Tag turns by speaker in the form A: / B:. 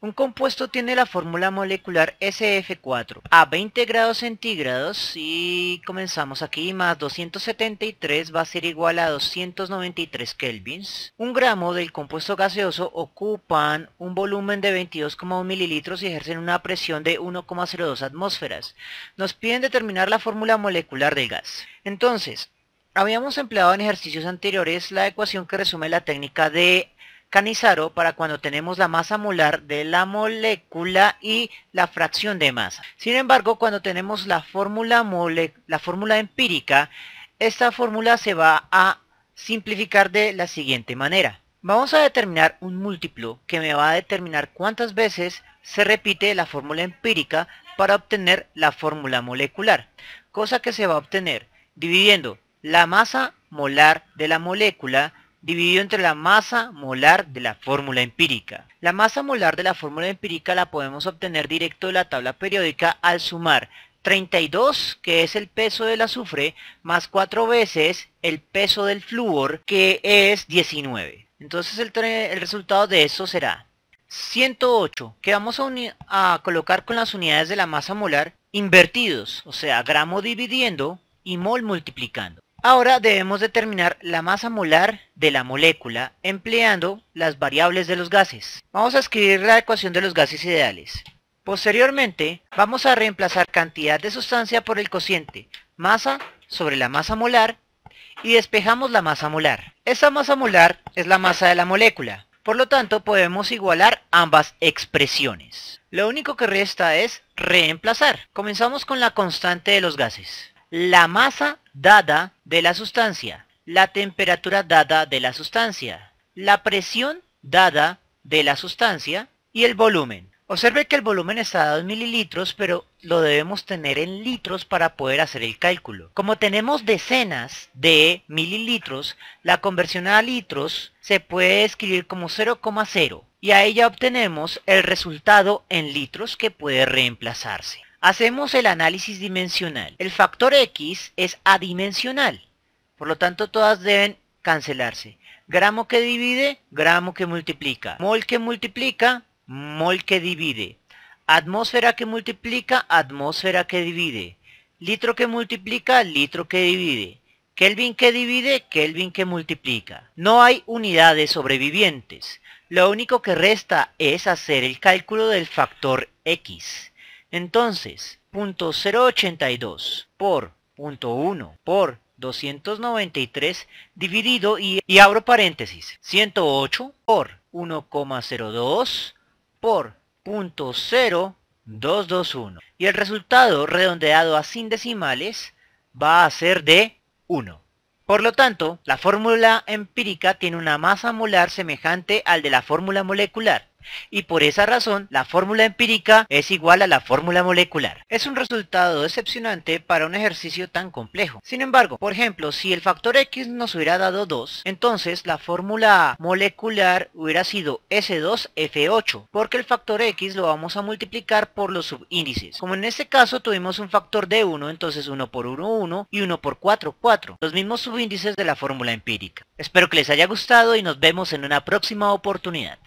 A: Un compuesto tiene la fórmula molecular SF4 a 20 grados centígrados y comenzamos aquí más 273 va a ser igual a 293 kelvins. Un gramo del compuesto gaseoso ocupan un volumen de 22,1 mililitros y ejercen una presión de 1,02 atmósferas. Nos piden determinar la fórmula molecular del gas. Entonces, habíamos empleado en ejercicios anteriores la ecuación que resume la técnica de Canizaro para cuando tenemos la masa molar de la molécula y la fracción de masa. Sin embargo, cuando tenemos la fórmula, la fórmula empírica, esta fórmula se va a simplificar de la siguiente manera. Vamos a determinar un múltiplo que me va a determinar cuántas veces se repite la fórmula empírica para obtener la fórmula molecular, cosa que se va a obtener dividiendo la masa molar de la molécula dividido entre la masa molar de la fórmula empírica. La masa molar de la fórmula empírica la podemos obtener directo de la tabla periódica al sumar 32, que es el peso del azufre, más 4 veces el peso del flúor, que es 19. Entonces el, resultado de eso será 108, que vamos a, a colocar con las unidades de la masa molar invertidos, o sea, gramo dividiendo y mol multiplicando. Ahora debemos determinar la masa molar de la molécula empleando las variables de los gases. Vamos a escribir la ecuación de los gases ideales. Posteriormente, vamos a reemplazar cantidad de sustancia por el cociente, masa sobre la masa molar, y despejamos la masa molar. Esa masa molar es la masa de la molécula, por lo tanto podemos igualar ambas expresiones. Lo único que resta es reemplazar. Comenzamos con la constante de los gases la masa dada de la sustancia, la temperatura dada de la sustancia, la presión dada de la sustancia y el volumen. Observe que el volumen está dado en mililitros, pero lo debemos tener en litros para poder hacer el cálculo. Como tenemos decenas de mililitros, la conversión a litros se puede escribir como 0,0 y a ella obtenemos el resultado en litros que puede reemplazarse. Hacemos el análisis dimensional. El factor X es adimensional. Por lo tanto, todas deben cancelarse. Gramo que divide, gramo que multiplica. Mol que multiplica, mol que divide. Atmósfera que multiplica, atmósfera que divide. Litro que multiplica, litro que divide. Kelvin que divide, Kelvin que multiplica. No hay unidades sobrevivientes. Lo único que resta es hacer el cálculo del factor X. Entonces, 0.82 por 1 por 293 dividido y, abro paréntesis 108 por 1,02 por .0221. y el resultado redondeado a sin decimales va a ser de 1. Por lo tanto, la fórmula empírica tiene una masa molar semejante al de la fórmula molecular. Y por esa razón, la fórmula empírica es igual a la fórmula molecular. Es un resultado decepcionante para un ejercicio tan complejo. Sin embargo, por ejemplo, si el factor X nos hubiera dado 2, entonces la fórmula molecular hubiera sido S2F8, porque el factor X lo vamos a multiplicar por los subíndices. Como en este caso tuvimos un factor de 1, entonces 1 por 1, 1 y 1 por 4, 4, los mismos subíndices de la fórmula empírica. Espero que les haya gustado y nos vemos en una próxima oportunidad.